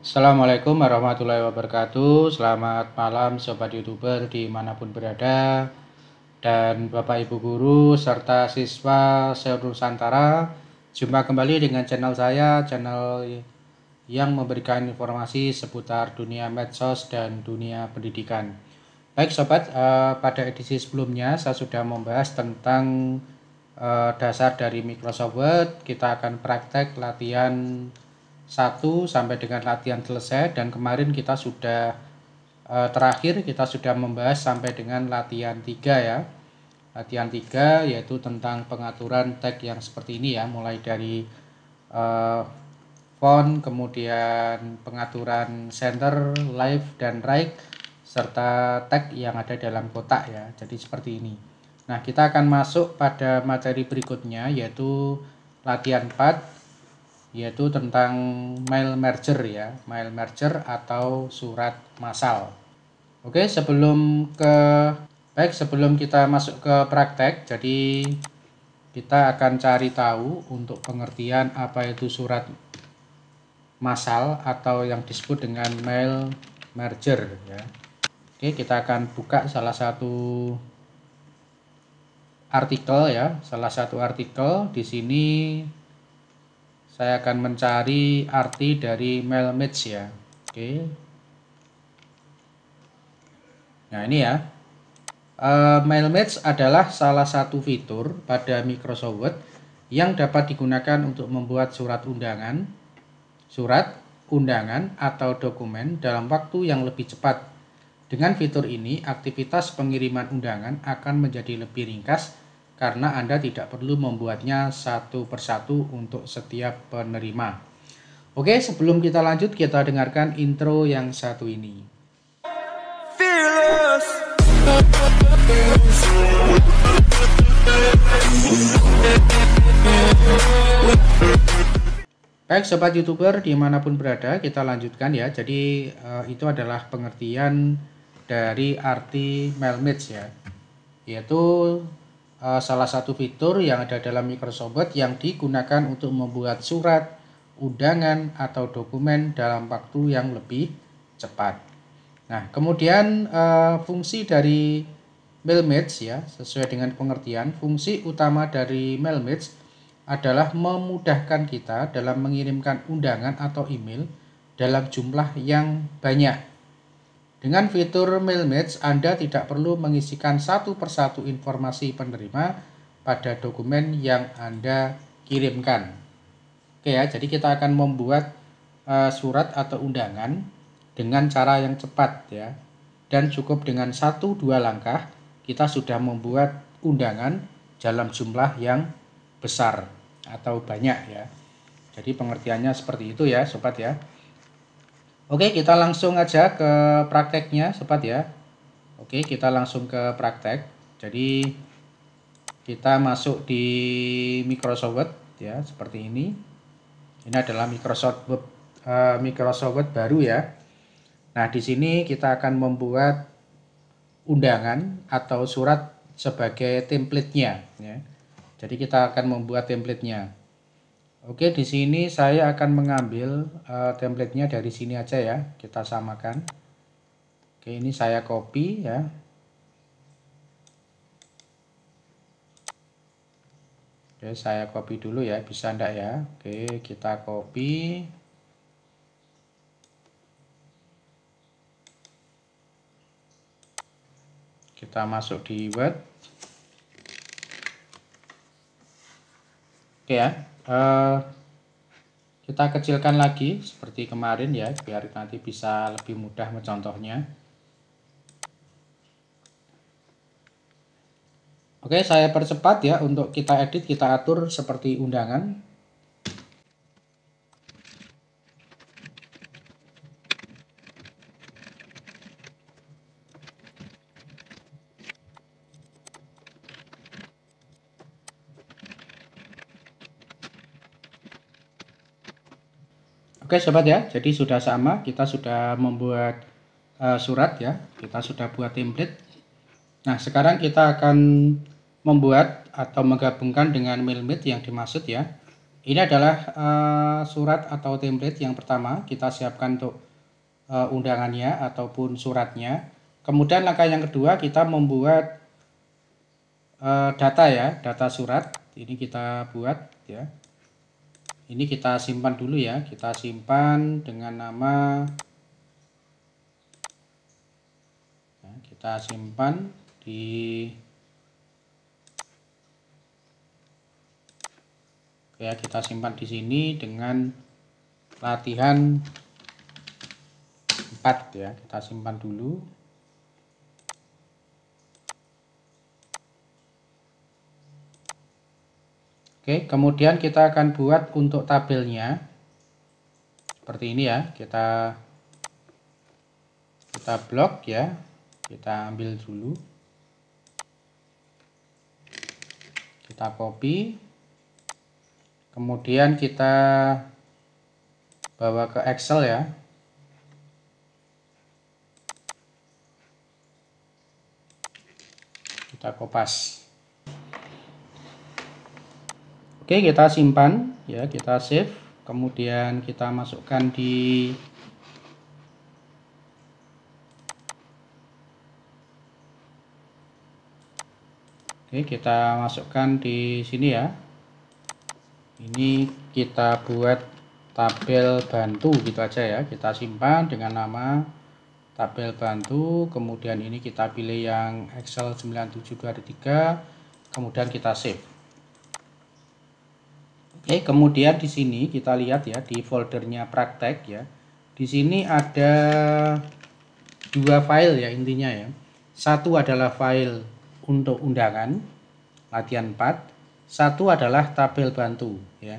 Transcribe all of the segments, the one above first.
Assalamualaikum warahmatullahi wabarakatuh Selamat malam Sobat Youtuber dimanapun berada Dan Bapak Ibu Guru serta siswa seluruh Nusantara Jumpa kembali dengan channel saya Channel yang memberikan informasi seputar dunia medsos dan dunia pendidikan Baik Sobat, eh, pada edisi sebelumnya saya sudah membahas tentang eh, dasar dari Microsoft Word Kita akan praktek latihan 1 sampai dengan latihan selesai dan kemarin kita sudah eh, terakhir kita sudah membahas sampai dengan latihan 3 ya. Latihan 3 yaitu tentang pengaturan tag yang seperti ini ya, mulai dari eh, font, kemudian pengaturan center, live dan right serta tag yang ada dalam kotak ya. Jadi seperti ini. Nah, kita akan masuk pada materi berikutnya yaitu latihan 4 yaitu tentang mail merger ya, mail merger atau surat massal. Oke, sebelum ke baik sebelum kita masuk ke praktek, jadi kita akan cari tahu untuk pengertian apa itu surat massal atau yang disebut dengan mail merger ya. Oke, kita akan buka salah satu artikel ya, salah satu artikel di sini saya akan mencari arti dari melmits ya. Oke. Nah, ini ya. Uh, e, Mailmatch adalah salah satu fitur pada Microsoft Word yang dapat digunakan untuk membuat surat undangan, surat, undangan, atau dokumen dalam waktu yang lebih cepat. Dengan fitur ini, aktivitas pengiriman undangan akan menjadi lebih ringkas karena Anda tidak perlu membuatnya satu persatu untuk setiap penerima. Oke, sebelum kita lanjut, kita dengarkan intro yang satu ini. Baik sobat youtuber dimanapun berada kita lanjutkan ya jadi eh, itu adalah pengertian dari arti melmage ya yaitu Eh, salah satu fitur yang ada dalam Microsoft Word yang digunakan untuk membuat surat, undangan, atau dokumen dalam waktu yang lebih cepat. Nah, kemudian eh, fungsi dari Mailmage ya, sesuai dengan pengertian, fungsi utama dari Mailmage adalah memudahkan kita dalam mengirimkan undangan atau email dalam jumlah yang banyak dengan fitur mail match, Anda tidak perlu mengisikan satu persatu informasi penerima pada dokumen yang Anda kirimkan. Oke ya, jadi kita akan membuat uh, surat atau undangan dengan cara yang cepat ya. Dan cukup dengan satu dua langkah kita sudah membuat undangan dalam jumlah yang besar atau banyak ya. Jadi pengertiannya seperti itu ya, sobat ya. Oke, kita langsung aja ke prakteknya, sobat ya. Oke, kita langsung ke praktek. Jadi kita masuk di Microsoft Word ya, seperti ini. Ini adalah Microsoft Word uh, Microsoft Word baru ya. Nah, di sini kita akan membuat undangan atau surat sebagai template-nya ya. Jadi kita akan membuat template-nya. Oke, di sini saya akan mengambil uh, eh, template dari sini aja ya. Kita samakan. Oke, ini saya copy ya. Oke, saya copy dulu ya. Bisa ndak ya? Oke, kita copy. Kita masuk di Word. Oke ya, uh, kita kecilkan lagi seperti kemarin ya, biar nanti bisa lebih mudah mencontohnya. Oke, saya percepat ya untuk kita edit, kita atur seperti undangan. Oke sobat ya, jadi sudah sama, kita sudah membuat uh, surat ya, kita sudah buat template. Nah sekarang kita akan membuat atau menggabungkan dengan milmit yang dimaksud ya. Ini adalah uh, surat atau template yang pertama kita siapkan untuk uh, undangannya ataupun suratnya. Kemudian langkah yang kedua kita membuat uh, data ya, data surat. Ini kita buat ya ini kita simpan dulu ya kita simpan dengan nama ya, kita simpan di ya kita simpan di sini dengan latihan 4 ya kita simpan dulu Oke, kemudian kita akan buat untuk tabelnya. Seperti ini ya, kita kita blok ya. Kita ambil dulu. Kita copy. Kemudian kita bawa ke Excel ya. Kita kopas. Oke, kita simpan ya, kita save, kemudian kita masukkan di Oke, kita masukkan di sini ya. Ini kita buat tabel bantu gitu aja ya. Kita simpan dengan nama tabel bantu, kemudian ini kita pilih yang Excel 9723, kemudian kita save. Oke, kemudian di sini kita lihat ya di foldernya praktek ya. Di sini ada dua file ya intinya ya. Satu adalah file untuk undangan latihan 4, satu adalah tabel bantu ya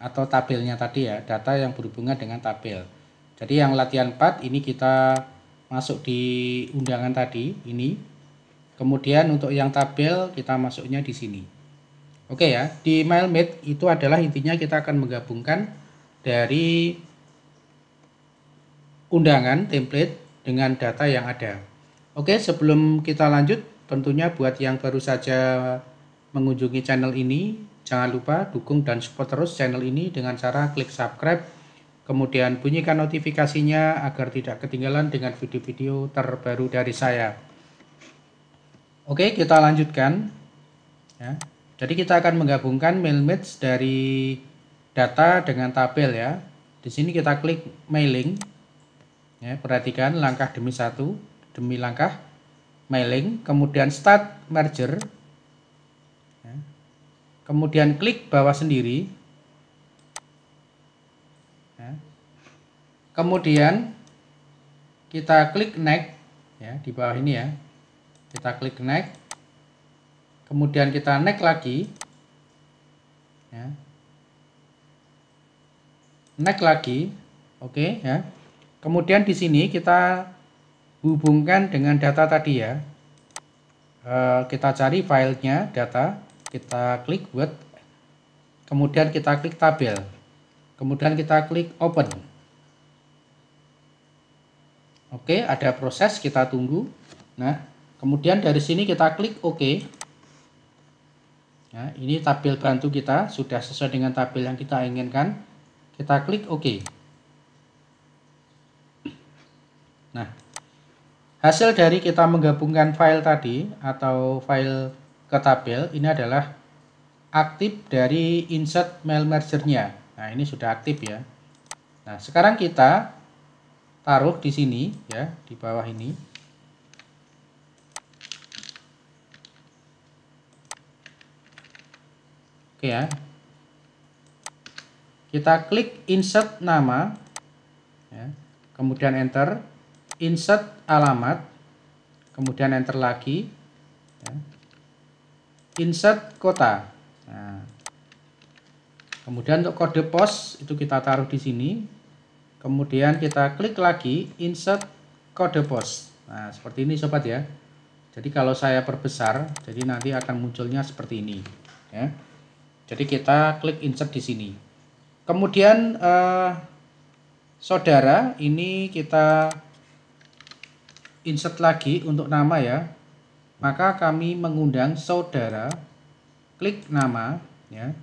atau tabelnya tadi ya, data yang berhubungan dengan tabel. Jadi yang latihan 4 ini kita masuk di undangan tadi ini. Kemudian untuk yang tabel kita masuknya di sini. Oke ya, di MileMate itu adalah intinya kita akan menggabungkan dari undangan template dengan data yang ada. Oke, sebelum kita lanjut, tentunya buat yang baru saja mengunjungi channel ini, jangan lupa dukung dan support terus channel ini dengan cara klik subscribe, kemudian bunyikan notifikasinya agar tidak ketinggalan dengan video-video terbaru dari saya. Oke, kita lanjutkan. Ya. Jadi kita akan menggabungkan mailmates dari data dengan tabel ya. Di sini kita klik mailing. Ya, perhatikan langkah demi satu, demi langkah mailing, kemudian start merger. Ya. Kemudian klik bawah sendiri. Ya. Kemudian kita klik next ya di bawah ini ya. Kita klik next kemudian kita neck lagi ya. neck lagi oke okay, ya kemudian di sini kita hubungkan dengan data tadi ya e, kita cari filenya data kita klik word kemudian kita klik tabel kemudian kita klik open oke ada proses kita tunggu nah kemudian dari sini kita klik OK. Ya, ini tabel bantu kita sudah sesuai dengan tabel yang kita inginkan. Kita klik OK. Nah, hasil dari kita menggabungkan file tadi atau file ke tabel ini adalah aktif dari insert mail merger Nah, ini sudah aktif ya. Nah, sekarang kita taruh di sini ya, di bawah ini. Oke ya. Kita klik insert nama, ya. kemudian enter, insert alamat, kemudian enter lagi, ya. insert kota. Nah. Kemudian untuk kode pos itu kita taruh di sini. Kemudian kita klik lagi insert kode pos. Nah, seperti ini sobat ya. Jadi kalau saya perbesar, jadi nanti akan munculnya seperti ini, ya. Jadi kita klik insert di sini. Kemudian eh, saudara ini kita insert lagi untuk nama ya. Maka kami mengundang saudara klik nama ya.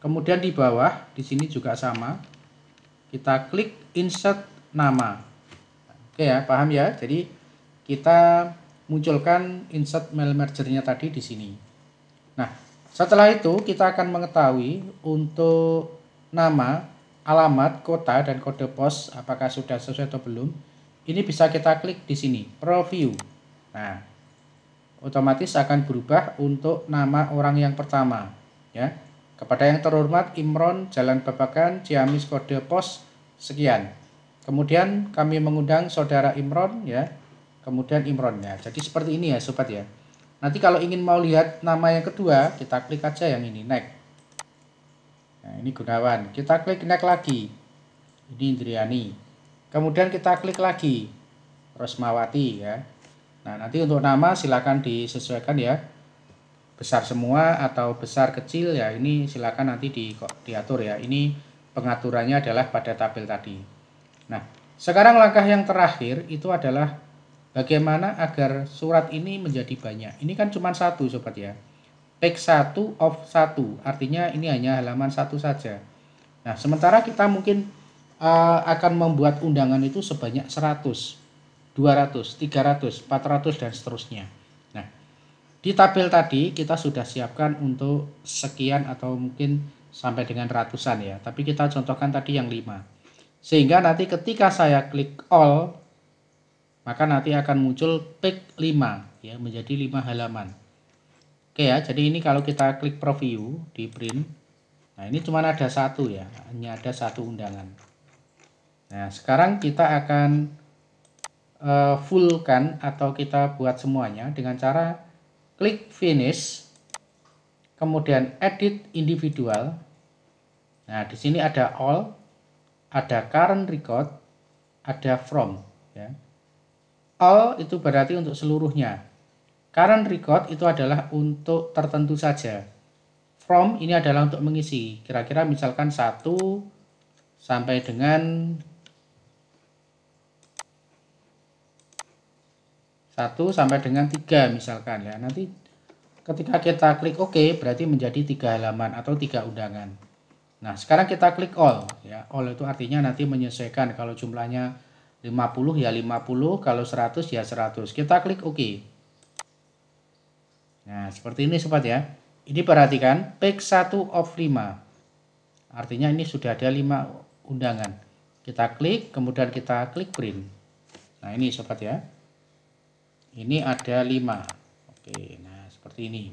Kemudian di bawah di sini juga sama. Kita klik insert nama. Oke ya, paham ya? Jadi kita munculkan insert mail mergernya tadi di sini. Nah, setelah itu kita akan mengetahui untuk nama, alamat, kota, dan kode pos apakah sudah sesuai atau belum. Ini bisa kita klik di sini, Preview. Nah, otomatis akan berubah untuk nama orang yang pertama. ya Kepada yang terhormat Imron Jalan Babakan Ciamis kode pos sekian. Kemudian kami mengundang saudara Imron ya. Kemudian Imron ya. Jadi seperti ini ya sobat ya. Nanti kalau ingin mau lihat nama yang kedua, kita klik aja yang ini, next. Nah, ini Gunawan. Kita klik next lagi. Ini Indriani. Kemudian kita klik lagi, Rosmawati ya. Nah, nanti untuk nama silakan disesuaikan ya. Besar semua atau besar kecil ya, ini silakan nanti di, diatur ya. Ini pengaturannya adalah pada tabel tadi. Nah, sekarang langkah yang terakhir itu adalah Bagaimana agar surat ini menjadi banyak? Ini kan cuma satu sobat ya. Page 1 of 1, artinya ini hanya halaman satu saja. Nah, sementara kita mungkin uh, akan membuat undangan itu sebanyak 100, 200, 300, 400 dan seterusnya. Nah, di tabel tadi kita sudah siapkan untuk sekian atau mungkin sampai dengan ratusan ya, tapi kita contohkan tadi yang 5. Sehingga nanti ketika saya klik all maka nanti akan muncul page 5 ya menjadi 5 halaman oke ya jadi ini kalau kita klik preview di print nah ini cuma ada satu ya hanya ada satu undangan nah sekarang kita akan uh, kan atau kita buat semuanya dengan cara klik finish kemudian edit individual nah di sini ada all ada current record ada from ya all itu berarti untuk seluruhnya. Current record itu adalah untuk tertentu saja. From ini adalah untuk mengisi. Kira-kira misalkan 1 sampai dengan 1 sampai dengan 3 misalkan ya. Nanti ketika kita klik OK berarti menjadi tiga halaman atau tiga undangan. Nah, sekarang kita klik all ya. All itu artinya nanti menyesuaikan kalau jumlahnya 50 ya 50, kalau 100 ya 100. Kita klik OK. Nah, seperti ini sobat ya. Ini perhatikan, pick 1 of 5. Artinya ini sudah ada 5 undangan. Kita klik, kemudian kita klik print. Nah, ini sobat ya. Ini ada 5. Oke, nah seperti ini.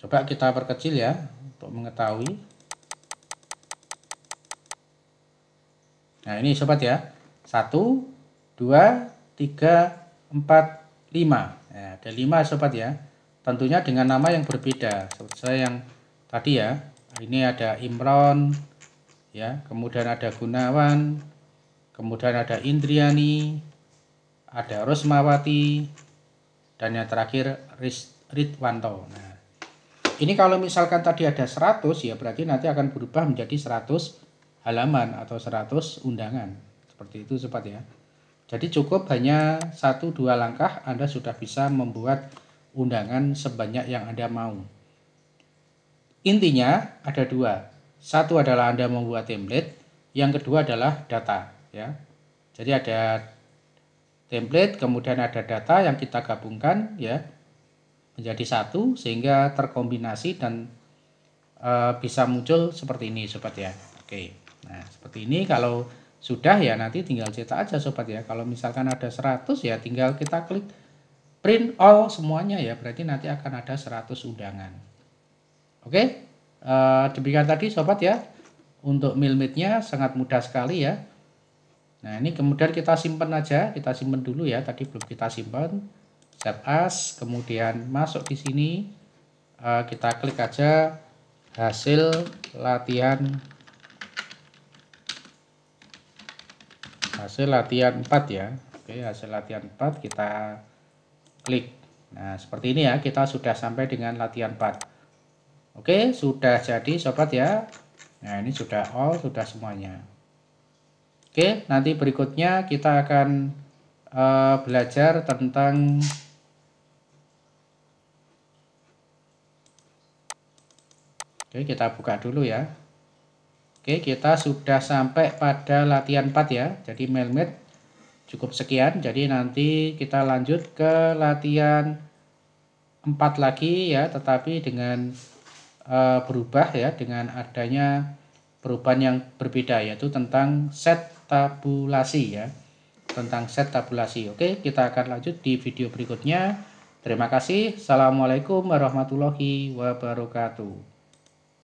Coba kita perkecil ya untuk mengetahui Nah ini sobat ya. 1, 2, 3, 4, 5. Nah, ada 5 sobat ya. Tentunya dengan nama yang berbeda. Sobat saya yang tadi ya. Ini ada Imron, ya. kemudian ada Gunawan, kemudian ada Indriani, ada Rosmawati, dan yang terakhir Ridwanto. Nah, ini kalau misalkan tadi ada 100 ya berarti nanti akan berubah menjadi 100 halaman atau 100 undangan. Seperti itu cepat ya. Jadi cukup hanya satu dua langkah Anda sudah bisa membuat undangan sebanyak yang Anda mau. Intinya ada dua. Satu adalah Anda membuat template, yang kedua adalah data ya. Jadi ada template, kemudian ada data yang kita gabungkan ya menjadi satu sehingga terkombinasi dan e, bisa muncul seperti ini seperti ya. Oke. Okay. Nah, seperti ini kalau sudah ya nanti tinggal cetak aja sobat ya. Kalau misalkan ada 100 ya tinggal kita klik print all semuanya ya. Berarti nanti akan ada 100 undangan. Oke, eh, demikian tadi sobat ya. Untuk milmitnya sangat mudah sekali ya. Nah, ini kemudian kita simpan aja, kita simpan dulu ya. Tadi belum kita simpan. Save as, kemudian masuk di sini. Eh, kita klik aja hasil latihan hasil latihan 4 ya. Oke, hasil latihan 4 kita klik. Nah, seperti ini ya, kita sudah sampai dengan latihan 4. Oke, sudah jadi sobat ya. Nah, ini sudah all, sudah semuanya. Oke, nanti berikutnya kita akan uh, belajar tentang Oke, kita buka dulu ya. Oke, kita sudah sampai pada latihan 4 ya. Jadi melmed cukup sekian. Jadi nanti kita lanjut ke latihan 4 lagi ya, tetapi dengan e, berubah ya dengan adanya perubahan yang berbeda yaitu tentang set tabulasi ya. Tentang set tabulasi. Oke, kita akan lanjut di video berikutnya. Terima kasih. Assalamualaikum warahmatullahi wabarakatuh.